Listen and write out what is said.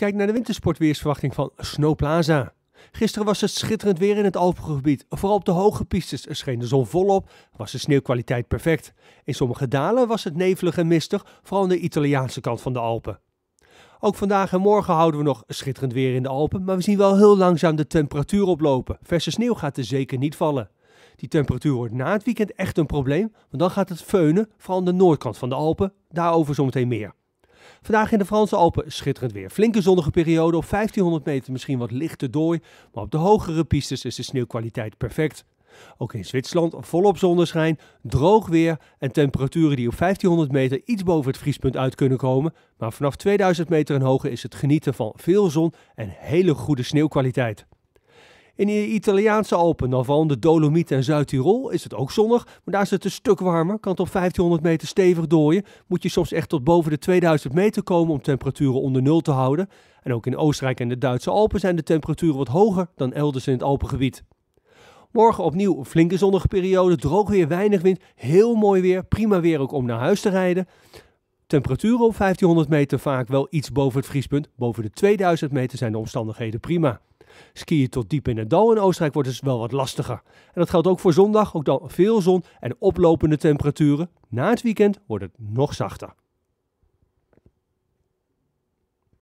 Kijk naar de wintersportweersverwachting van Snowplaza. Gisteren was het schitterend weer in het Alpengebied. Vooral op de hoge pistes scheen de zon volop, was de sneeuwkwaliteit perfect. In sommige dalen was het nevelig en mistig, vooral aan de Italiaanse kant van de Alpen. Ook vandaag en morgen houden we nog schitterend weer in de Alpen, maar we zien wel heel langzaam de temperatuur oplopen. Verse sneeuw gaat er zeker niet vallen. Die temperatuur wordt na het weekend echt een probleem, want dan gaat het feunen, vooral aan de noordkant van de Alpen. Daarover zometeen meer. Vandaag in de Franse Alpen schitterend weer. Flinke zonnige periode, op 1500 meter misschien wat lichte dooi, maar op de hogere pistes is de sneeuwkwaliteit perfect. Ook in Zwitserland volop zonneschijn, droog weer en temperaturen die op 1500 meter iets boven het vriespunt uit kunnen komen. Maar vanaf 2000 meter en hoger is het genieten van veel zon en hele goede sneeuwkwaliteit. In de Italiaanse Alpen, dan van de Dolomieten en Zuid-Tirol, is het ook zonnig. Maar daar is het een stuk warmer. Kan op 1500 meter stevig dooien. Moet je soms echt tot boven de 2000 meter komen om temperaturen onder nul te houden. En ook in Oostenrijk en de Duitse Alpen zijn de temperaturen wat hoger dan elders in het Alpengebied. Morgen opnieuw een flinke zonnige periode, droog weer, weinig wind, heel mooi weer, prima weer ook om naar huis te rijden. Temperaturen op 1500 meter vaak wel iets boven het vriespunt, boven de 2000 meter zijn de omstandigheden prima. Skiën tot diep in het dal in Oostenrijk wordt dus wel wat lastiger. En dat geldt ook voor zondag, ook dan veel zon en oplopende temperaturen. Na het weekend wordt het nog zachter.